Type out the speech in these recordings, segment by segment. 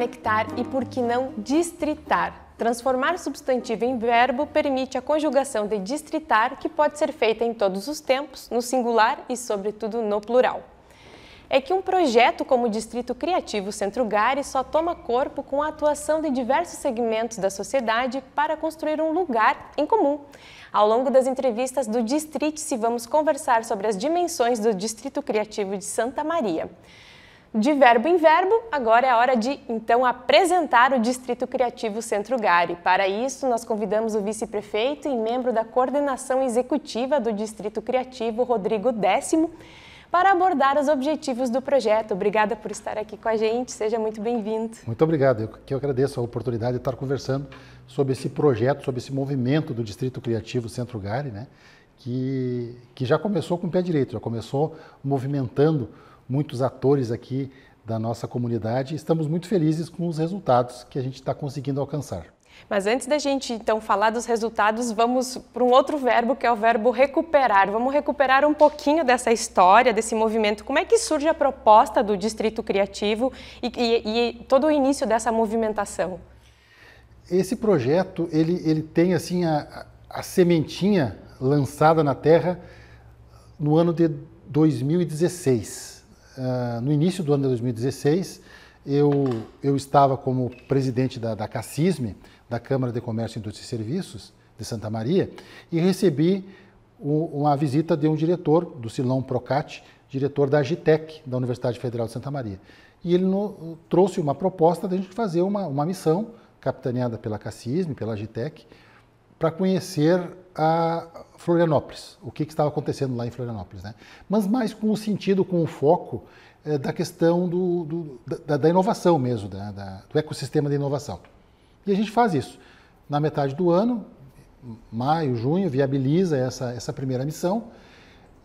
conectar e, por que não, distritar. Transformar substantivo em verbo permite a conjugação de distritar, que pode ser feita em todos os tempos, no singular e, sobretudo, no plural é que um projeto como o Distrito Criativo Centro Gare só toma corpo com a atuação de diversos segmentos da sociedade para construir um lugar em comum. Ao longo das entrevistas do Distrito, se vamos conversar sobre as dimensões do Distrito Criativo de Santa Maria. De verbo em verbo, agora é a hora de então apresentar o Distrito Criativo Centro Gari. Para isso, nós convidamos o vice-prefeito e membro da coordenação executiva do Distrito Criativo, Rodrigo Décimo, para abordar os objetivos do projeto. Obrigada por estar aqui com a gente, seja muito bem-vindo. Muito obrigado, eu que agradeço a oportunidade de estar conversando sobre esse projeto, sobre esse movimento do Distrito Criativo Centro Gari, né? que, que já começou com o pé direito, já começou movimentando muitos atores aqui da nossa comunidade. Estamos muito felizes com os resultados que a gente está conseguindo alcançar. Mas antes da gente então falar dos resultados, vamos para um outro verbo que é o verbo recuperar. Vamos recuperar um pouquinho dessa história, desse movimento. Como é que surge a proposta do Distrito Criativo e, e, e todo o início dessa movimentação? Esse projeto ele, ele tem assim a, a sementinha lançada na terra no ano de 2016. Ah, no início do ano de 2016, eu, eu estava como presidente da, da CACISME, da Câmara de Comércio, Indústria e Serviços de Santa Maria, e recebi o, uma visita de um diretor, do Silão Procat, diretor da Agitec, da Universidade Federal de Santa Maria. E ele no, trouxe uma proposta de a gente fazer uma, uma missão, capitaneada pela CACISME, pela Agitec, para conhecer a Florianópolis, o que, que, estava acontecendo lá em Florianópolis, né? Mas mais com o sentido, com o foco é, da questão do, do da, da, inovação mesmo, da, da, do ecossistema de inovação. E a gente faz isso. Na metade do ano, maio, junho, viabiliza essa, essa primeira missão.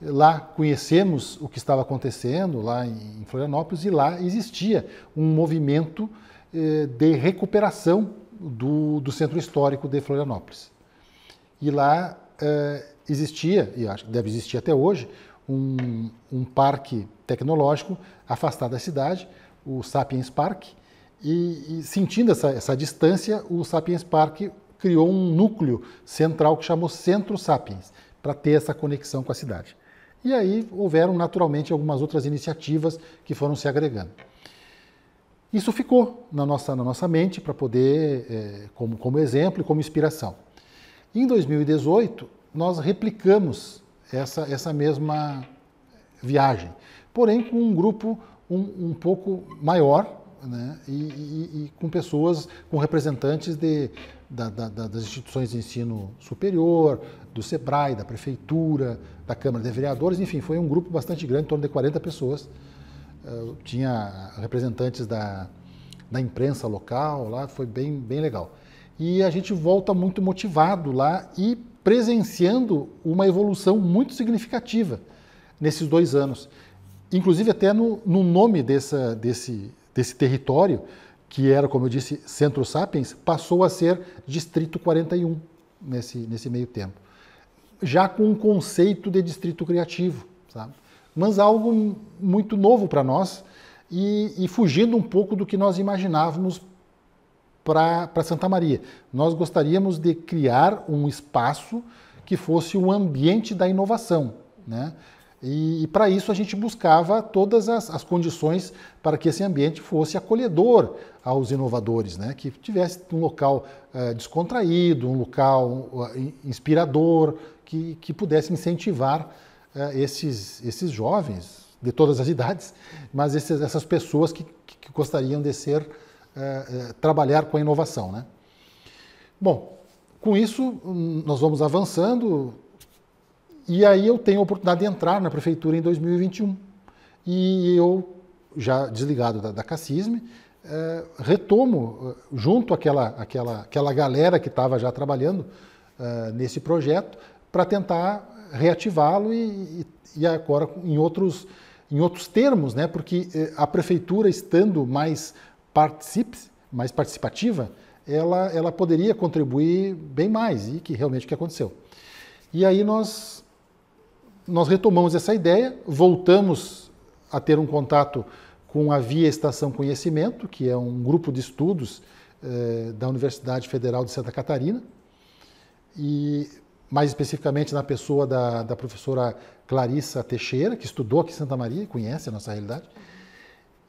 Lá conhecemos o que estava acontecendo lá em, Florianópolis e lá existia um movimento eh, de recuperação do, do centro histórico de Florianópolis. E lá uh, existia, e acho que deve existir até hoje, um, um, parque tecnológico afastado da cidade, o Sapiens Park, e, e sentindo essa, essa, distância, o Sapiens Park criou um núcleo central que chamou Centro Sapiens, para ter essa conexão com a cidade. E aí houveram naturalmente algumas outras iniciativas que foram se agregando. Isso ficou na nossa, na nossa mente para poder, é, como, como exemplo e como inspiração. Em 2018, nós replicamos essa, essa mesma viagem, porém com um grupo um, um pouco maior né, e, e, e, com pessoas, com representantes de, da, da, das instituições de ensino superior, do SEBRAE, da Prefeitura, da Câmara de Vereadores, enfim, foi um grupo bastante grande, em torno de 40 pessoas. Uh, tinha representantes da, da imprensa local lá, foi bem, bem legal e a gente volta muito motivado lá e presenciando uma evolução muito significativa nesses dois anos. Inclusive até no, no nome dessa, desse, desse território, que era, como eu disse, Centro Sapiens, passou a ser Distrito 41 nesse, nesse meio tempo. Já com um conceito de distrito criativo, sabe? Mas algo muito novo para nós e, e fugindo um pouco do que nós imaginávamos para Santa Maria. Nós gostaríamos de criar um espaço que fosse o um ambiente da inovação. Né? E, e para isso a gente buscava todas as, as, condições para que esse ambiente fosse acolhedor aos inovadores, né? que tivesse um local eh, descontraído, um local uh, inspirador, que, que pudesse incentivar eh, esses, esses jovens de todas as idades, mas esses, essas pessoas que, que gostariam de ser é, é, trabalhar com a inovação. Né? Bom, com isso hum, nós vamos avançando e aí eu tenho a oportunidade de entrar na prefeitura em 2021. E eu, já desligado da, da Cassisme, é, retomo é, junto àquela, àquela, àquela galera que estava já trabalhando nesse projeto para tentar reativá-lo e, e agora em outros, em outros termos, né? porque a prefeitura estando mais participe, mais participativa, ela, ela poderia contribuir bem mais, e que realmente o que aconteceu. E aí nós, nós retomamos essa ideia, voltamos a ter um contato com a Via Estação Conhecimento, que é um grupo de estudos eh, da Universidade Federal de Santa Catarina, e mais especificamente na pessoa da, da professora Clarissa Teixeira, que estudou aqui em Santa Maria, conhece a nossa realidade,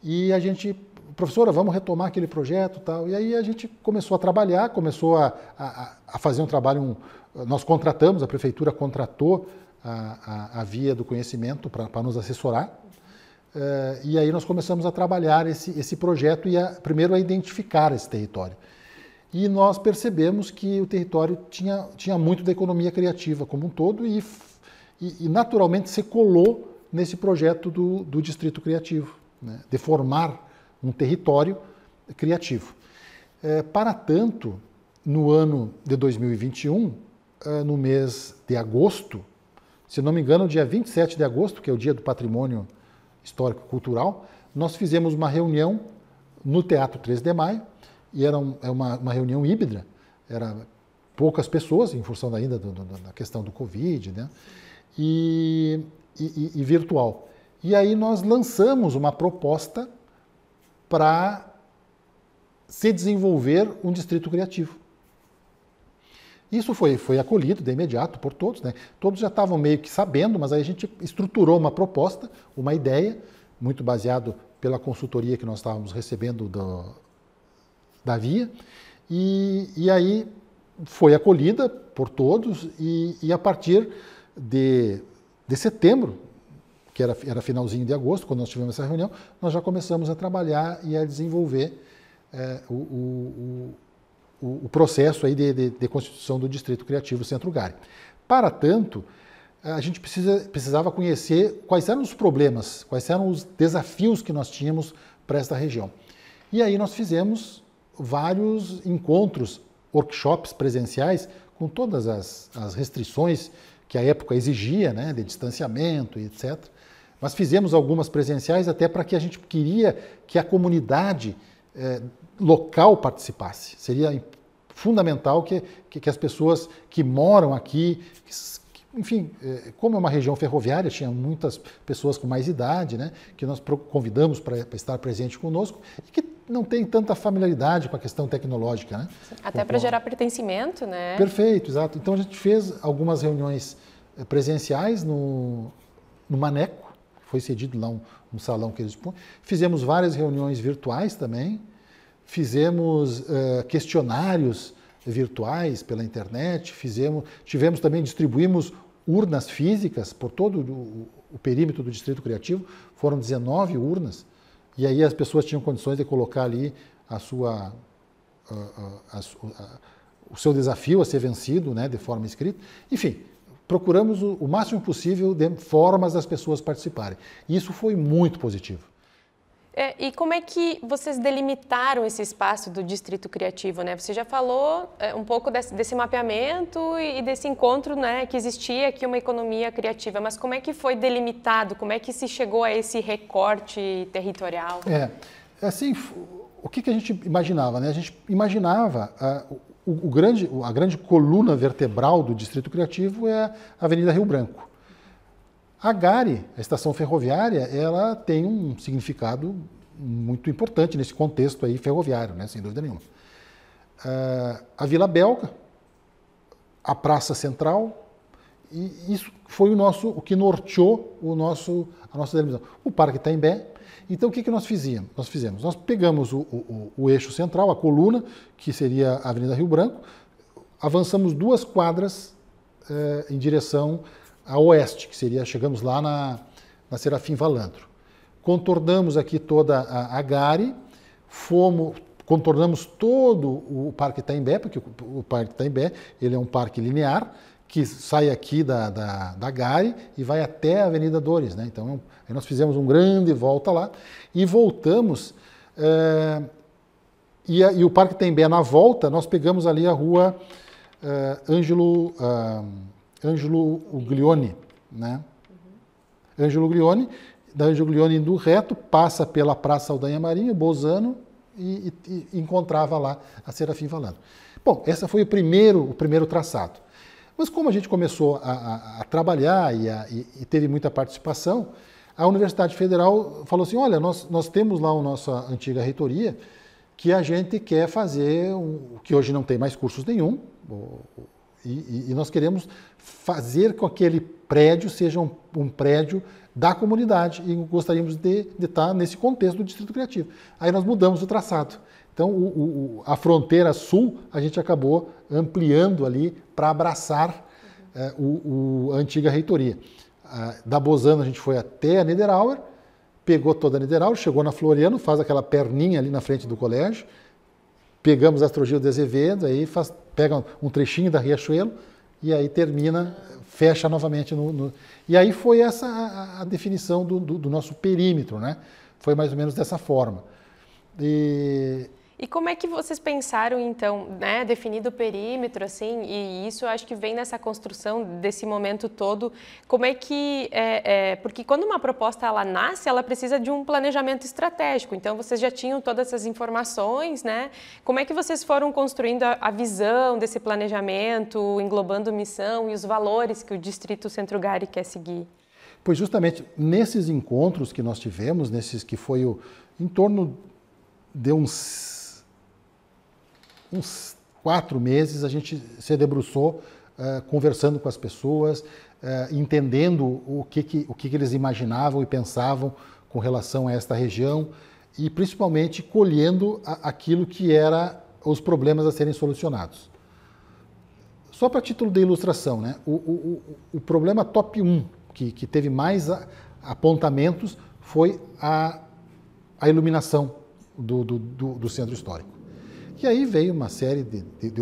e a gente professora, vamos retomar aquele projeto tal. E aí a gente começou a trabalhar, começou a, a, a fazer um trabalho. Um, nós contratamos, a prefeitura contratou a, a via do conhecimento para nos assessorar. Uh, e aí nós começamos a trabalhar esse, esse projeto e a, primeiro a identificar esse território. E nós percebemos que o território tinha, tinha muito da economia criativa como um todo e, e, e naturalmente se colou nesse projeto do, do Distrito Criativo, né? de formar um território criativo. É, para tanto, no ano de 2021, é, no mês de agosto, se não me engano, dia 27 de agosto, que é o dia do patrimônio histórico cultural, nós fizemos uma reunião no Teatro 3 de Maio, e era um, é uma, uma, reunião híbrida, era poucas pessoas, em função ainda do, do, da questão do Covid, né? E, e, e virtual. E aí nós lançamos uma proposta para se desenvolver um distrito criativo. Isso foi, foi acolhido de imediato por todos, né? todos já estavam meio que sabendo, mas aí a gente estruturou uma proposta, uma ideia, muito baseado pela consultoria que nós estávamos recebendo do, da Via, e, e aí foi acolhida por todos, e, e a partir de, de setembro que era, era finalzinho de agosto, quando nós tivemos essa reunião, nós já começamos a trabalhar e a desenvolver é, o, o, o, o, processo aí de, de, de, constituição do Distrito Criativo Centro Gari. Para tanto, a gente precisa, precisava conhecer quais eram os problemas, quais eram os desafios que nós tínhamos para esta região. E aí nós fizemos vários encontros, workshops presenciais, com todas as, as restrições que a época exigia, né, de distanciamento, etc. Mas fizemos algumas presenciais até para que a gente queria que a comunidade eh, local participasse. Seria fundamental que, que, que, as pessoas que moram aqui, enfim, eh, como é uma região ferroviária, tinha muitas pessoas com mais idade, né, que nós convidamos para estar presente conosco e que não tem tanta familiaridade com a questão tecnológica, né? Até para gerar pertencimento, né? Perfeito, exato. Então a gente fez algumas reuniões eh, presenciais no, no Maneco, foi cedido lá um, um salão que eles dispõem. Fizemos várias reuniões virtuais também, fizemos uh, questionários virtuais pela internet, fizemos, tivemos também, distribuímos urnas físicas por todo o, perímetro do Distrito Criativo, foram 19 urnas, e aí as pessoas tinham condições de colocar ali a sua, a, a, a, o seu desafio a ser vencido né, de forma escrita. Enfim, procuramos o, o máximo possível de formas das pessoas participarem. isso foi muito positivo. É, e como é que vocês delimitaram esse espaço do Distrito Criativo? Né? Você já falou é, um pouco desse, desse mapeamento e, desse encontro né, que existia aqui uma economia criativa, mas como é que foi delimitado? Como é que se chegou a esse recorte territorial? É, assim, o que, que a gente imaginava? Né? A gente imaginava a, ah, o, o grande, a grande coluna vertebral do Distrito Criativo é a Avenida Rio Branco. A Gare, a estação ferroviária, ela tem um significado muito importante nesse contexto aí ferroviário, né, sem dúvida nenhuma. Uh, a Vila Belga, a Praça Central, e isso foi o nosso, o que norteou o nosso, a nossa televisão. O Parque Itaimbé. Então o que, que nós, fizíamos? nós fizemos? Nós pegamos o, o, o eixo central, a coluna, que seria a Avenida Rio Branco, avançamos duas quadras eh, em direção a oeste, que seria, chegamos lá na, na Serafim Valandro. Contornamos aqui toda a, a Gare, fomos, contornamos todo o Parque Taimbé, porque o, o Parque Taimbé ele é um parque linear, que sai aqui da, da, da Gare e vai até a Avenida Dores. Né? Então, nós fizemos um grande volta lá e voltamos. É, e, a, e, o Parque Tembé, na volta, nós pegamos ali a rua é, Ângelo. É, Ângelo Uglione, né? Ângelo Uglione, da Ângelo Uglione indo reto, passa pela Praça Aldanha Marinho, Bozano, e, e, e, encontrava lá a Serafim falando. Bom, essa foi o primeiro, o primeiro traçado. Mas como a gente começou a, a, a trabalhar e, a, e, teve muita participação, a Universidade Federal falou assim, olha, nós, nós temos lá a nossa antiga reitoria, que a gente quer fazer, o que hoje não tem mais cursos nenhum, o, e, e, nós queremos fazer com que aquele prédio seja um, um prédio da comunidade e gostaríamos de, de, estar tá nesse contexto do Distrito Criativo. Aí nós mudamos o traçado. Então, o, o, a fronteira sul a gente acabou ampliando ali para abraçar eh, o, a antiga reitoria. Ah, da Bozano a gente foi até a Niederauer, pegou toda a Niederauer, chegou na Floriano, faz aquela perninha ali na frente do colégio, pegamos a astrologia do Azevedo, aí faz, pega um trechinho da Riachuelo e aí termina, fecha novamente. No, no... E aí foi essa a, a definição do, do, do, nosso perímetro, né? Foi mais ou menos dessa forma. E e como é que vocês pensaram, então, né, definido o perímetro, assim, e isso eu acho que vem nessa construção desse momento todo, como é que, é, é, porque quando uma proposta, ela nasce, ela precisa de um planejamento estratégico, então vocês já tinham todas essas informações, né, como é que vocês foram construindo a, a visão desse planejamento, englobando missão e os valores que o Distrito Centro Gari quer seguir? Pois justamente nesses encontros que nós tivemos, nesses que foi o, em torno de uns uns quatro meses a gente se debruçou uh, conversando com as pessoas, uh, entendendo o, que, que o que, que, eles imaginavam e pensavam com relação a esta região e principalmente colhendo a, aquilo que era os problemas a serem solucionados. Só para título de ilustração, né? o, o, o problema top 1 que, que teve mais a, apontamentos foi a, a iluminação do, do, do, do centro histórico. E aí veio uma série de, de, de de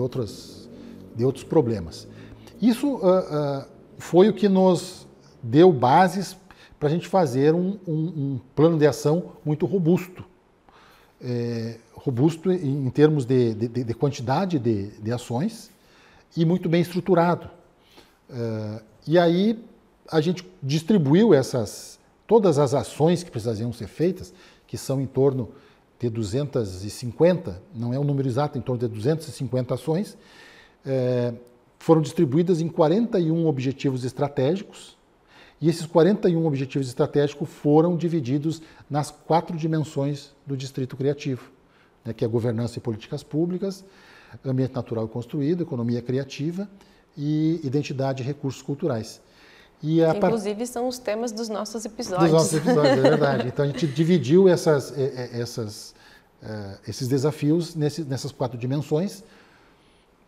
outros problemas. Isso uh, uh, foi o que nos deu bases para a gente fazer um, um, um, plano de ação muito robusto. É, robusto em, termos de, de, de quantidade de, de, ações e muito bem estruturado. Uh, e aí a gente distribuiu essas todas as ações que precisariam ser feitas, que são em torno ter 250, não é um número exato, em torno de 250 ações, é, foram distribuídas em 41 objetivos estratégicos, e esses 41 objetivos estratégicos foram divididos nas quatro dimensões do Distrito Criativo, né, que é governança e políticas públicas, ambiente natural e construído, economia criativa e identidade e recursos culturais. A... Inclusive são os temas dos nossos episódios. Dos nossos episódios, é verdade. Então a gente dividiu essas, é, é, essas, é, esses desafios nessas quatro dimensões.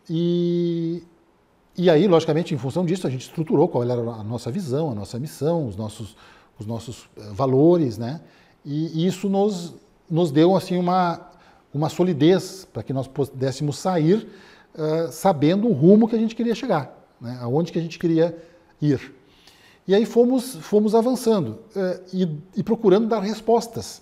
E, e aí, logicamente, em função disso, a gente estruturou qual era a nossa visão, a nossa missão, os nossos, os nossos eh, valores, né? E, e isso nos, nos deu assim uma, uma solidez para que nós pudéssemos sair uh, sabendo o rumo que a gente queria chegar, né? aonde que a gente queria ir. E aí fomos, fomos avançando é, e, e, procurando dar respostas,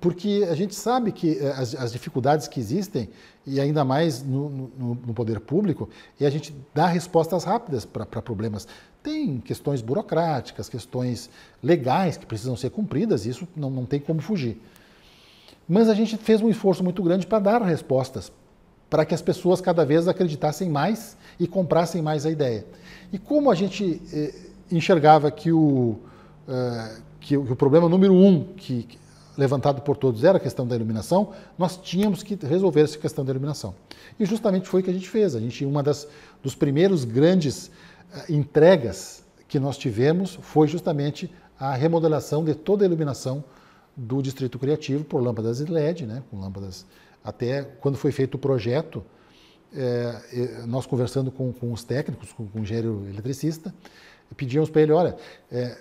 porque a gente sabe que é, as, as, dificuldades que existem, e ainda mais no, no, no poder público, e a gente dá respostas rápidas para problemas. Tem questões burocráticas, questões legais que precisam ser cumpridas, e isso não, não tem como fugir. Mas a gente fez um esforço muito grande para dar respostas, para que as pessoas cada vez acreditassem mais e comprassem mais a ideia. E como a gente. Eh, enxergava que o, é, que, o problema número um que, levantado por todos era a questão da iluminação, nós tínhamos que resolver essa questão da iluminação. E justamente foi o que a gente fez. A gente uma das dos primeiros grandes é, entregas que nós tivemos foi justamente a remodelação de toda a iluminação do Distrito Criativo por lâmpadas LED, né, com lâmpadas até quando foi feito o projeto, é, nós conversando com, com os técnicos, com, com o engenheiro eletricista, e pedíamos para ele, olha, é,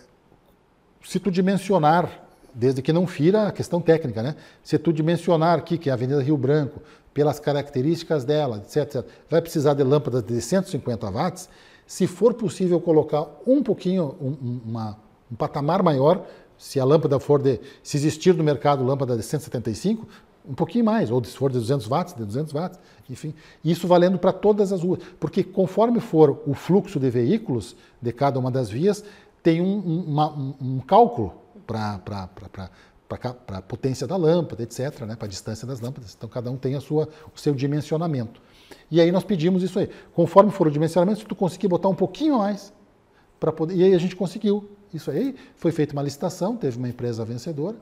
se tu dimensionar, desde que não fira a questão técnica, né? Se tu dimensionar aqui, que é a Avenida Rio Branco, pelas características dela, etc, etc vai precisar de lâmpadas de 150 watts, se for possível colocar um pouquinho, um, uma, um patamar maior, se a lâmpada for de, se existir no mercado lâmpada de 175, um pouquinho mais, ou se for de 200 watts, de 200 watts, enfim, isso valendo para todas as ruas, porque conforme for o fluxo de veículos de cada uma das vias, tem um, uma, um, um cálculo para a potência da lâmpada, etc., né, para a distância das lâmpadas, então cada um tem a sua, o seu dimensionamento. E aí nós pedimos isso aí, conforme for o dimensionamento, se tu conseguir botar um pouquinho mais, para poder, e aí a gente conseguiu isso aí, foi feita uma licitação, teve uma empresa vencedora,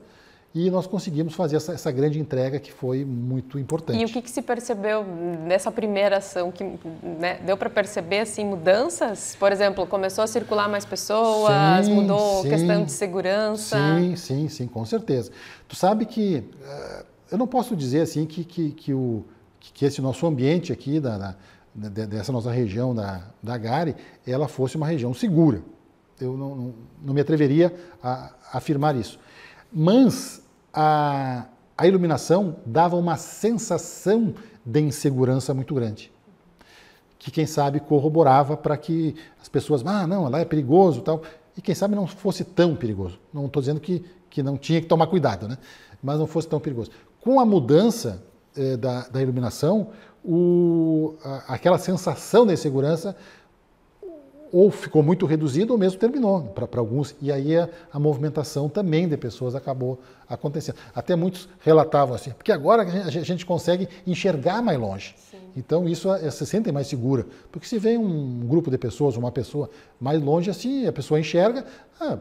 e nós conseguimos fazer essa, essa, grande entrega que foi muito importante. E o que, que se percebeu nessa primeira ação? Que, né, deu para perceber assim, mudanças? Por exemplo, começou a circular mais pessoas, sim, mudou sim, questão de segurança? Sim, sim, sim, com certeza. Tu sabe que eh, eu não posso dizer assim que, que, que, o, que esse nosso ambiente aqui, da, da, dessa nossa região da, da Gare, ela fosse uma região segura. Eu não, não, não me atreveria a afirmar isso. Mas a, a iluminação dava uma sensação de insegurança muito grande. Que quem sabe corroborava para que as pessoas, ah, não, lá é perigoso tal. E quem sabe não fosse tão perigoso. Não estou dizendo que, que não tinha que tomar cuidado, né? Mas não fosse tão perigoso. Com a mudança eh, da, da iluminação, o, a, aquela sensação de insegurança ou ficou muito reduzido ou mesmo terminou para alguns. E aí a, a, movimentação também de pessoas acabou acontecendo. Até muitos relatavam assim, porque agora a gente, a gente consegue enxergar mais longe. Sim. Então isso é, se sente mais segura. Porque se vem um grupo de pessoas, uma pessoa mais longe assim, a pessoa enxerga, ah,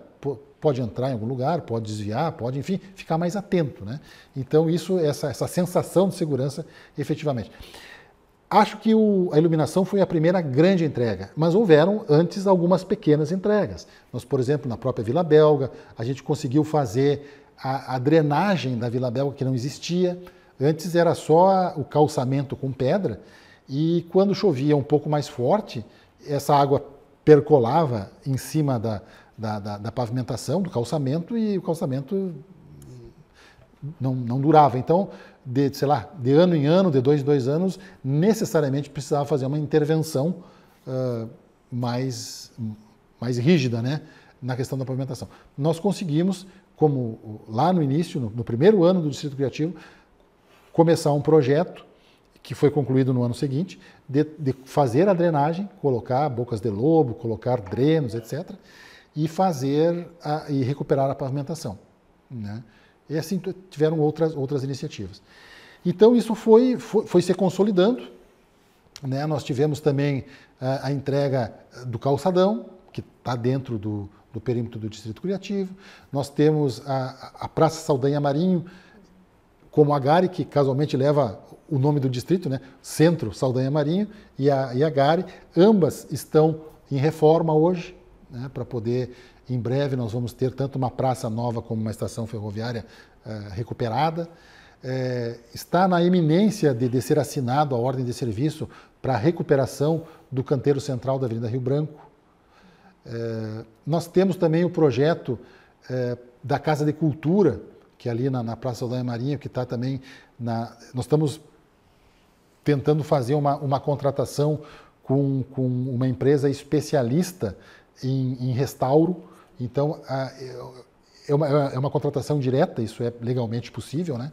pode entrar em algum lugar, pode desviar, pode, enfim, ficar mais atento. Né? Então isso, essa, essa sensação de segurança efetivamente. Acho que o, a iluminação foi a primeira grande entrega, mas houveram antes algumas pequenas entregas. Nós, por exemplo, na própria Vila Belga, a gente conseguiu fazer a, a drenagem da Vila Belga, que não existia. Antes era só o calçamento com pedra, e quando chovia um pouco mais forte, essa água percolava em cima da, da, da, da pavimentação, do calçamento, e o calçamento não, não durava. Então, de, sei lá, de ano em ano, de dois em dois anos, necessariamente precisava fazer uma intervenção uh, mais, mais rígida né, na questão da pavimentação. Nós conseguimos, como lá no início, no, no primeiro ano do Distrito Criativo, começar um projeto que foi concluído no ano seguinte, de, de, fazer a drenagem, colocar bocas de lobo, colocar drenos, etc., e fazer a, e recuperar a pavimentação. Né? E assim tiveram outras, outras iniciativas. Então isso foi, foi, foi se consolidando. Né? Nós tivemos também a, ah, a entrega do calçadão, que está dentro do, do perímetro do Distrito Criativo. Nós temos a, a Praça Saldanha Marinho, como a Gare, que casualmente leva o nome do distrito, né? Centro Saldanha Marinho e a, e a Gare. Ambas estão em reforma hoje, né? para poder em breve nós vamos ter tanto uma praça nova como uma estação ferroviária eh, recuperada. Eh, está na iminência de, de ser assinado a ordem de serviço para a recuperação do canteiro central da Avenida Rio Branco. Eh, nós temos também o projeto eh, da Casa de Cultura, que é ali na, na Praça Aldanha Marinho, que está também na... Nós estamos tentando fazer uma, uma contratação com, com uma empresa especialista em, em, restauro então, é uma, é uma contratação direta, isso é legalmente possível, né?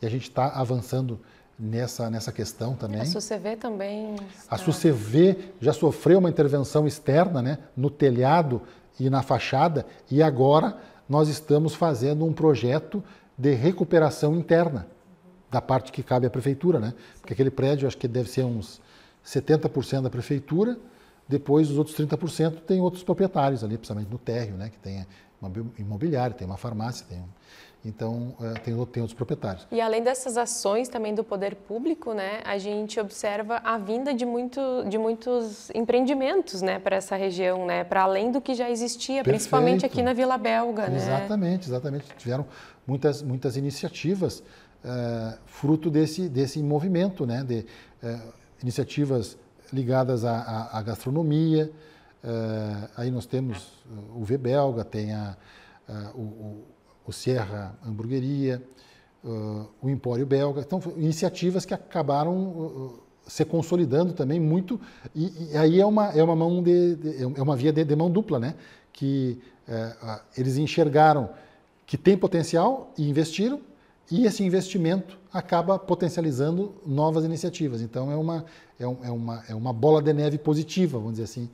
E a gente está avançando nessa, nessa questão também. A SUCV também. Está... A SUCV já sofreu uma intervenção externa, né? No telhado e na fachada, e agora nós estamos fazendo um projeto de recuperação interna da parte que cabe à prefeitura, né? Porque aquele prédio acho que deve ser uns 70% da prefeitura depois, os outros 30% tem outros proprietários ali, principalmente no térreo, né, que tem uma imobiliária, tem uma farmácia, tem um... Então, eh, tem, outros proprietários. E além dessas ações também do poder público, né, a gente observa a vinda de, muito, de muitos empreendimentos né, para essa região, né, para além do que já existia, Perfeito. principalmente aqui na Vila Belga. Né. Exatamente, né? exatamente. Tiveram muitas, muitas iniciativas uh, fruto desse, desse movimento, né, de uh, iniciativas ligadas à, à, à gastronomia. Uh, aí nós temos eh, o V Belga, tem a, a eh, o, o, Sierra Hamburgueria, uh, o Empório Belga. Então, iniciativas que acabaram uh, se consolidando também muito. E, e, aí é uma, é uma mão de, de é, é uma via de, de, mão dupla, né? Que eles enxergaram que tem potencial e investiram, e esse investimento acaba potencializando novas iniciativas. Então, é uma, é, um, é uma, é uma bola de neve positiva, vamos dizer assim.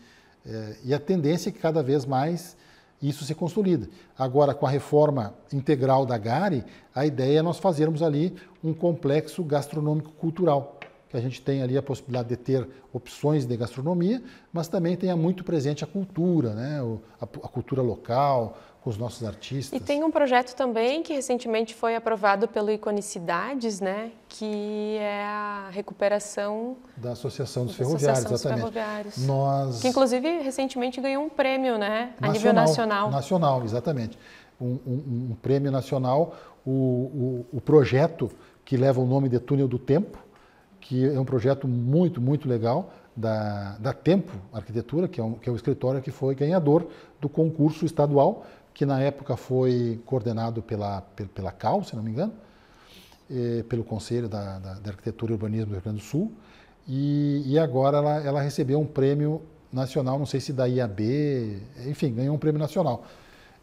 É, e a tendência é que cada vez mais isso se consolida. Agora, com a reforma integral da GARI, a ideia é nós fazermos ali um complexo gastronômico-cultural, que a gente tem ali a possibilidade de ter opções de gastronomia, mas também tenha muito presente a cultura, né? a, cultura local, com os nossos artistas. E tem um projeto também que recentemente foi aprovado pelo Iconicidades, né? Que é a recuperação da Associação dos, da Ferroviários, Associação dos Ferroviários, Nós... Que inclusive recentemente ganhou um prêmio, né? Nacional, a nível nacional. Nacional, exatamente. Um, um, um prêmio nacional, o, o, o projeto que leva o nome de Túnel do Tempo, que é um projeto muito, muito legal da, da Tempo Arquitetura, que é, um, que é o escritório que foi ganhador do concurso estadual que na época foi coordenado pela, pela CAL, se não me engano, eh, pelo Conselho da, da, da, Arquitetura e Urbanismo do Rio Grande do Sul, e, e agora ela, ela, recebeu um prêmio nacional, não sei se da IAB, enfim, ganhou um prêmio nacional.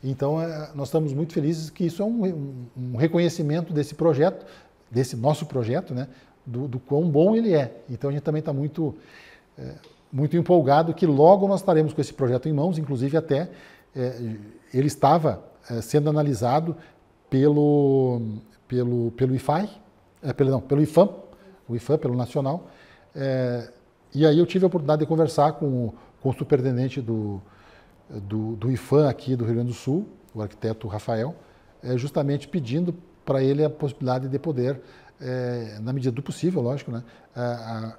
Então, é, nós estamos muito felizes que isso é um, um, reconhecimento desse projeto, desse nosso projeto, né, do, do quão bom ele é. Então, a gente também está muito, é, muito empolgado que logo nós estaremos com esse projeto em mãos, inclusive até é, ele estava é, sendo analisado pelo, pelo, pelo IFAI, é, pelo, não, pelo IFAM, o IFAM, pelo Nacional. e aí eu tive a oportunidade de conversar com, com o superintendente do, do, do IFAM aqui do Rio Grande do Sul, o arquiteto Rafael, justamente pedindo para ele a possibilidade de poder, na medida do possível, lógico, né,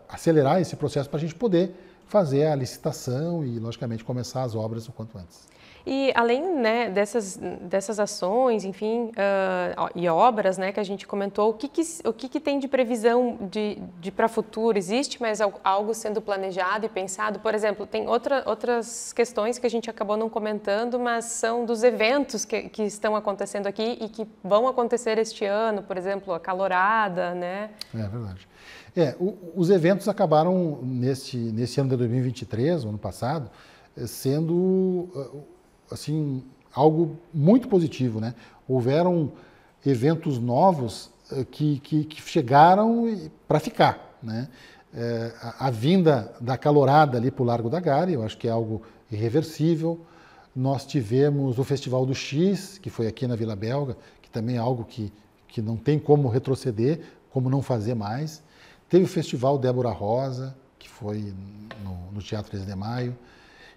acelerar esse processo para a gente poder fazer a licitação e, logicamente, começar as obras o quanto antes. E além né, dessas, dessas ações, enfim, uh, e obras né, que a gente comentou, o que, que o que, que, tem de previsão de, de para futuro? Existe mais algo sendo planejado e pensado? Por exemplo, tem outra, outras questões que a gente acabou não comentando, mas são dos eventos que, que estão acontecendo aqui e que vão acontecer este ano, por exemplo, a calorada, né? É verdade. É, o, os eventos acabaram neste, nesse ano de 2023, ano passado, eh, sendo eh, assim algo muito positivo, né? Houveram eventos novos eh, que, que, que chegaram para ficar, né? É, a, a, vinda da calorada ali para o Largo da Gária, eu acho que é algo irreversível. Nós tivemos o Festival do X, que foi aqui na Vila Belga, que também é algo que, que não tem como retroceder, como não fazer mais. Teve o Festival Débora Rosa, que foi no, no Teatro 3 de Maio.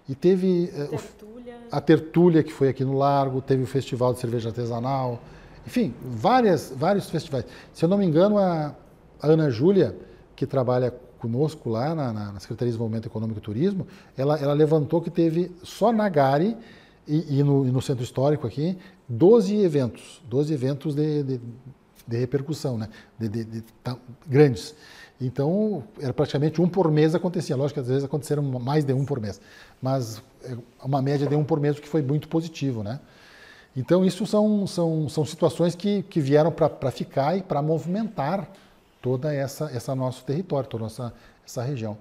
E teve eh, tertúlia. a Tertúlia, que foi aqui no Largo, teve o Festival de Cerveja Artesanal, enfim, várias, vários festivais. Se eu não me engano, a, a Ana Júlia, que trabalha conosco lá na, na, Secretaria de Desenvolvimento Econômico e Turismo, ela, ela levantou que teve só na Gare e, e, no, e no, Centro Histórico aqui, 12 eventos, 12 eventos de, de de repercussão, né? De, de, de, grandes. Então, era praticamente um por mês acontecia. Lógico que às vezes aconteceram mais de um por mês, mas é uma média de um por mês, o que foi muito positivo, né? Então, isso são, são, são situações que, que vieram para ficar e para movimentar toda essa, essa nosso território, toda essa, essa região.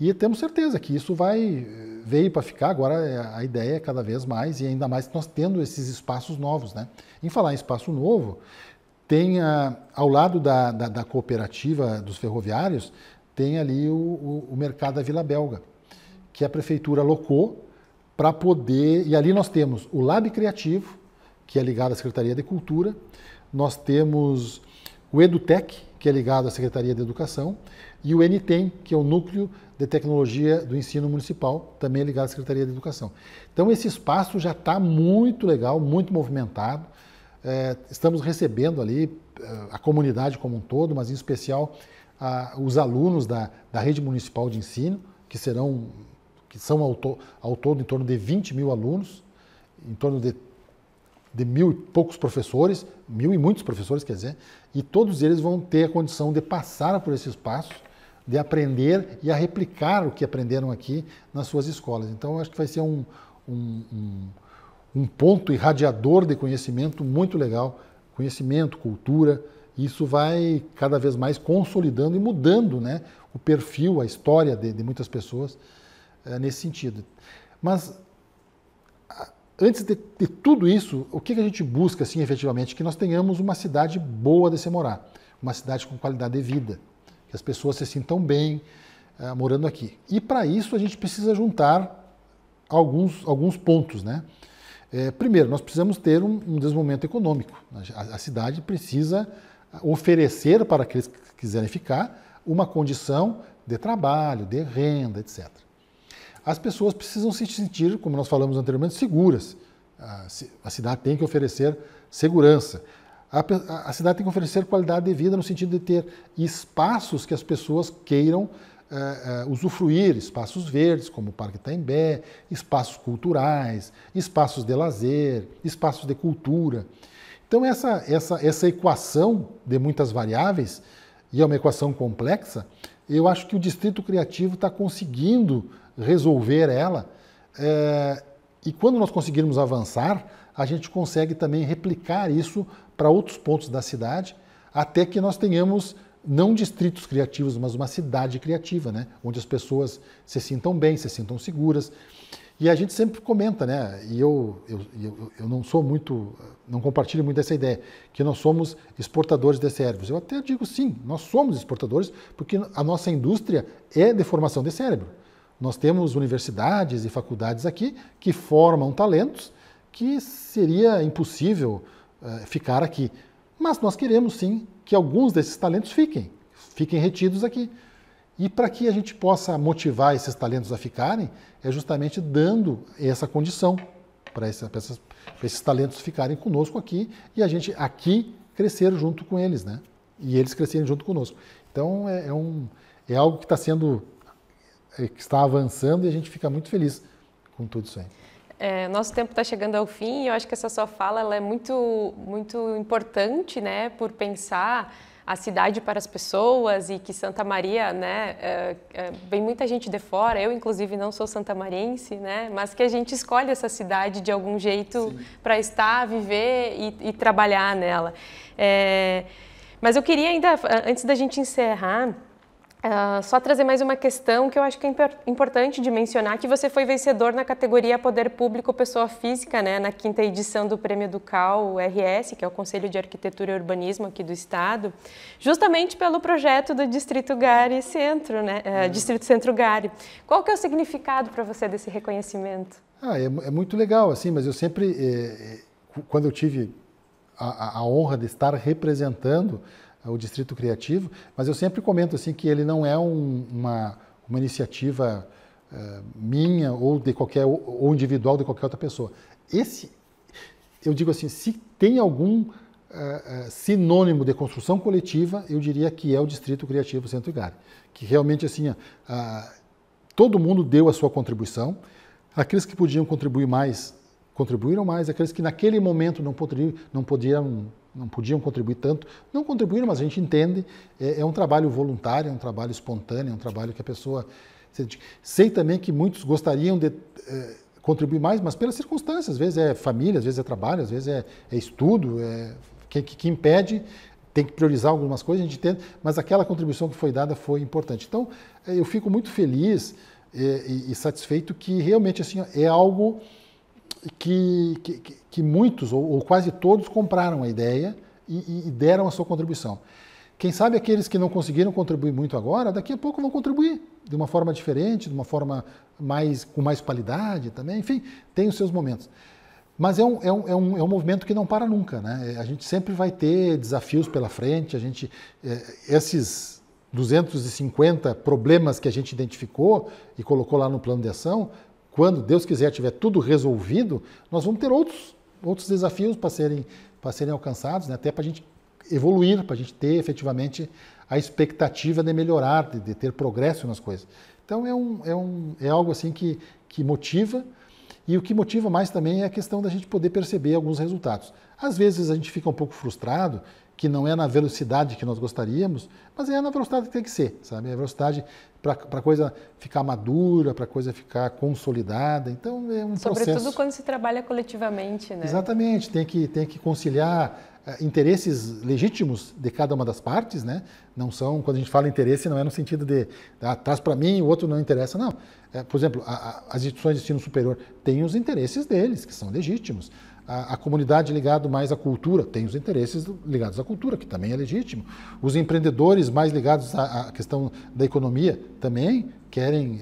E temos certeza que isso vai eh, veio para ficar. Agora é, a ideia é cada vez mais e ainda mais nós tendo esses espaços novos, né? Em falar em espaço novo, tem a, ao lado da, da, da, cooperativa dos ferroviários tem ali o, o, o mercado da Vila Belga, que a prefeitura locou para poder e ali nós temos o Lab Criativo, que é ligado à Secretaria de Cultura. Nós temos o EduTech, que é ligado à Secretaria de Educação, e o NTEM, que é o Núcleo de Tecnologia do Ensino Municipal, também é ligado à Secretaria de Educação. Então, esse espaço já está muito legal, muito movimentado. É, estamos recebendo ali é, a comunidade como um todo, mas em especial a, os alunos da, da rede municipal de ensino, que serão que são ao, to, ao todo em torno de 20 mil alunos, em torno de de mil e poucos professores, mil e muitos professores, quer dizer, e todos eles vão ter a condição de passar por esses passos, de aprender e a replicar o que aprenderam aqui nas suas escolas. Então, acho que vai ser um, um, um, um ponto irradiador de conhecimento muito legal, conhecimento, cultura, isso vai cada vez mais consolidando e mudando né, o perfil, a história de, de muitas pessoas é, nesse sentido. Mas antes de, de, tudo isso, o que, que a gente busca, assim, efetivamente? Que nós tenhamos uma cidade boa de se morar, uma cidade com qualidade de vida, que as pessoas se sintam bem uh, morando aqui. E para isso a gente precisa juntar alguns, alguns pontos, né? É, primeiro, nós precisamos ter um, um desenvolvimento econômico. A, a, cidade precisa oferecer para aqueles que quiserem ficar uma condição de trabalho, de renda, etc as pessoas precisam se sentir, como nós falamos anteriormente, seguras. A cidade tem que oferecer segurança. A, cidade tem que oferecer qualidade de vida no sentido de ter espaços que as pessoas queiram Uh, uh, usufruir espaços verdes, como o Parque Taimbé, espaços culturais, espaços de lazer, espaços de cultura. Então, essa, essa, essa equação de muitas variáveis, e é uma equação complexa, eu acho que o Distrito Criativo está conseguindo resolver ela. É, e quando nós conseguirmos avançar, a gente consegue também replicar isso para outros pontos da cidade, até que nós tenhamos não distritos criativos, mas uma cidade criativa, né? onde as pessoas se sintam bem, se sintam seguras. E a gente sempre comenta, né? E eu, eu, eu, eu não sou muito, não compartilho muito essa ideia, que nós somos exportadores de cérebros. Eu até digo sim, nós somos exportadores, porque a nossa indústria é de formação de cérebro. Nós temos universidades e faculdades aqui que formam talentos que seria impossível uh, ficar aqui. Mas nós queremos sim que alguns desses talentos fiquem, fiquem retidos aqui. E para que a gente possa motivar esses talentos a ficarem, é justamente dando essa condição para esses, esses talentos ficarem conosco aqui e a gente aqui crescer junto com eles, né? E eles crescerem junto conosco. Então é, é um, é algo que está sendo é, que está avançando e a gente fica muito feliz com tudo isso aí. É, nosso tempo está chegando ao fim e eu acho que essa sua fala é muito, muito importante, né, por pensar a cidade para as pessoas e que Santa Maria, né, é, é, vem muita gente de fora, eu inclusive não sou santamariense, né, mas que a gente escolhe essa cidade de algum jeito para estar, viver e, e trabalhar nela. É, mas eu queria ainda, antes da gente encerrar, ah, só trazer mais uma questão que eu acho que é importante de mencionar, que você foi vencedor na categoria Poder Público Pessoa Física, né, na quinta edição do Prêmio Ducal, Cal RS, que é o Conselho de Arquitetura e Urbanismo aqui do Estado, justamente pelo projeto do Distrito Gari Centro, né, uh, Distrito Centro Gari. Qual que é o significado para você desse reconhecimento? Ah, é, é, muito legal, assim, mas eu sempre, é, é, quando eu tive a, a honra de estar representando o Distrito Criativo, mas eu sempre comento assim que ele não é um, uma, uma iniciativa uh, minha ou de qualquer ou individual de qualquer outra pessoa. Esse, eu digo assim, se tem algum uh, sinônimo de construção coletiva, eu diria que é o Distrito Criativo Centro Igare, que realmente assim uh, todo mundo deu a sua contribuição. Aqueles que podiam contribuir mais contribuíram mais, aqueles que naquele momento não poderiam, não podiam não podiam contribuir tanto, não contribuíram, mas a gente entende, é, é um trabalho voluntário, é um trabalho espontâneo, é um trabalho que a pessoa... Sei também que muitos gostariam de é, contribuir mais, mas pelas circunstâncias, às vezes é família, às vezes é trabalho, às vezes é, é estudo, é, que, que, impede, tem que priorizar algumas coisas, a gente entende, mas aquela contribuição que foi dada foi importante. Então, eh, eu fico muito feliz eh, e, e satisfeito que realmente assim, é algo que, que, que muitos, ou, ou, quase todos, compraram a ideia e, e deram a sua contribuição. Quem sabe aqueles que não conseguiram contribuir muito agora, daqui a pouco vão contribuir de uma forma diferente, de uma forma mais com mais qualidade também, enfim, tem os seus momentos. Mas é um, é, um, é, um, é um movimento que não para nunca, né? A gente sempre vai ter desafios pela frente, a gente, eh, esses 250 problemas que a gente identificou e colocou lá no plano de ação, quando Deus quiser tiver tudo resolvido, nós vamos ter outros, outros desafios para serem, para serem alcançados, né? até para a gente evoluir, para a gente ter efetivamente a expectativa de melhorar, de, de, ter progresso nas coisas. Então é, um, é, um, é algo assim que, que motiva, e o que motiva mais também é a questão da gente poder perceber alguns resultados. Às vezes a gente fica um pouco frustrado que não é na velocidade que nós gostaríamos, mas é na velocidade que tem que ser, sabe? É a velocidade para a coisa ficar madura, para a coisa ficar consolidada. Então é um Sobretudo processo. Sobretudo quando se trabalha coletivamente, né? Exatamente, tem que, tem que conciliar eh, interesses legítimos de cada uma das partes, né? Não são, quando a gente fala interesse, não é no sentido de ah, traz para mim, o outro não interessa, não. É, por exemplo, a, a, as instituições de ensino superior têm os interesses deles, que são legítimos a, a, comunidade ligada mais à cultura tem os interesses ligados à cultura, que também é legítimo. Os empreendedores mais ligados à, à questão da economia também querem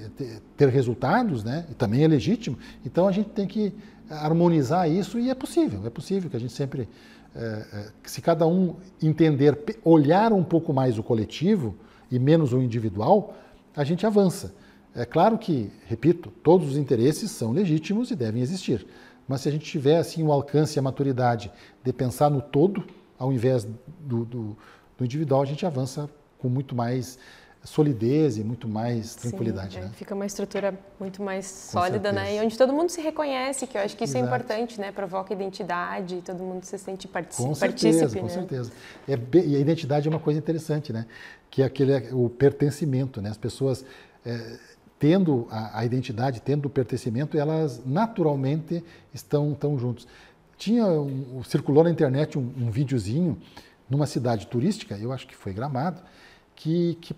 ter resultados, né? E também é legítimo. Então a gente tem que harmonizar isso e é possível, é possível que a gente sempre, é, se cada um entender, olhar um pouco mais o coletivo e menos o individual, a gente avança. É claro que, repito, todos os interesses são legítimos e devem existir. Mas se a gente tiver assim o alcance e a maturidade de pensar no todo, ao invés do, do, do individual, a gente avança com muito mais solidez e muito mais tranquilidade. Sim, é, né? Fica uma estrutura muito mais sólida, né? E onde todo mundo se reconhece, que eu acho que isso é Exato. é importante, né? Provoca identidade, todo mundo se sente participa Com certeza, com né? certeza. É, e a identidade é uma coisa interessante, né? Que é aquele, é o pertencimento, né? As pessoas é, tendo a, a identidade, tendo o pertencimento, elas naturalmente estão tão juntos. Tinha um, circulou na internet um, um videozinho numa cidade turística, eu acho que foi Gramado, que, que,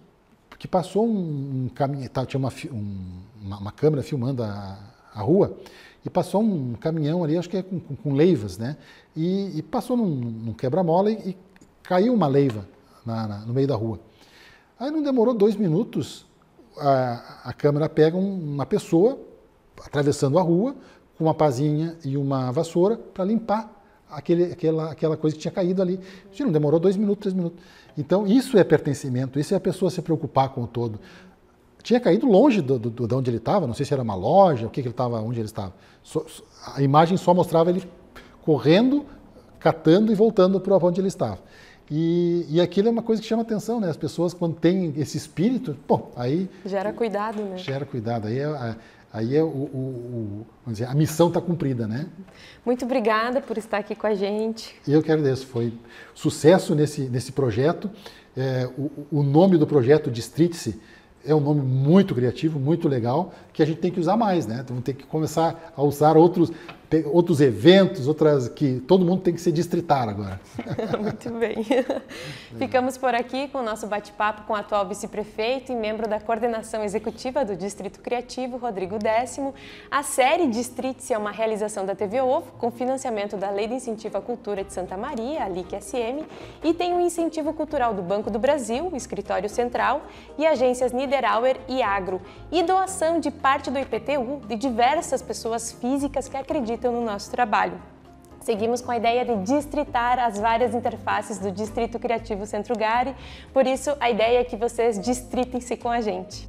que passou um, um caminho, tá, tinha uma, uma, uma, câmera filmando a, a rua, e passou um caminhão ali, acho que é com, com, com leivas, né? E, e passou num, num quebra-mola e, e, caiu uma leiva na, na, no meio da rua. Aí não demorou dois minutos, a, a câmera pega uma pessoa atravessando a rua com uma pazinha e uma vassoura para limpar aquele, aquela, aquela coisa que tinha caído ali. Não demorou dois minutos, três minutos. Então, isso é pertencimento, isso é a pessoa se preocupar com o todo. Tinha caído longe do, do, do de onde ele estava, não sei se era uma loja, o que, que ele estava, onde ele estava. So, a imagem só mostrava ele correndo, catando e voltando para onde ele estava. E, e aquilo é uma coisa que chama atenção, né? As pessoas, quando têm esse espírito, pô, aí. Gera cuidado, né? Gera cuidado. Aí é, aí é o, o, o dizer, a missão está cumprida, né? Muito obrigada por estar aqui com a gente. Eu quero dizer, foi sucesso nesse, nesse projeto. É, o, o, nome do projeto Distritice é um nome muito criativo, muito legal que a gente tem que usar mais, né? Então, vamos ter que começar a usar outros, outros eventos, outras que todo mundo tem que ser distritar agora. Muito bem. Ficamos por aqui com o nosso bate-papo com o atual vice-prefeito e membro da coordenação executiva do Distrito Criativo, Rodrigo Décimo. A série Distrites é uma realização da TV Ovo, com financiamento da Lei de Incentivo à Cultura de Santa Maria, a LIC-SM, e tem o um incentivo cultural do Banco do Brasil, Escritório Central, e agências Niederauer e Agro, e doação de parte do IPTU de diversas pessoas físicas que acreditam no nosso trabalho. Seguimos com a ideia de distritar as várias interfaces do Distrito Criativo Centro Gari, por isso a ideia é que vocês distritem-se com a gente.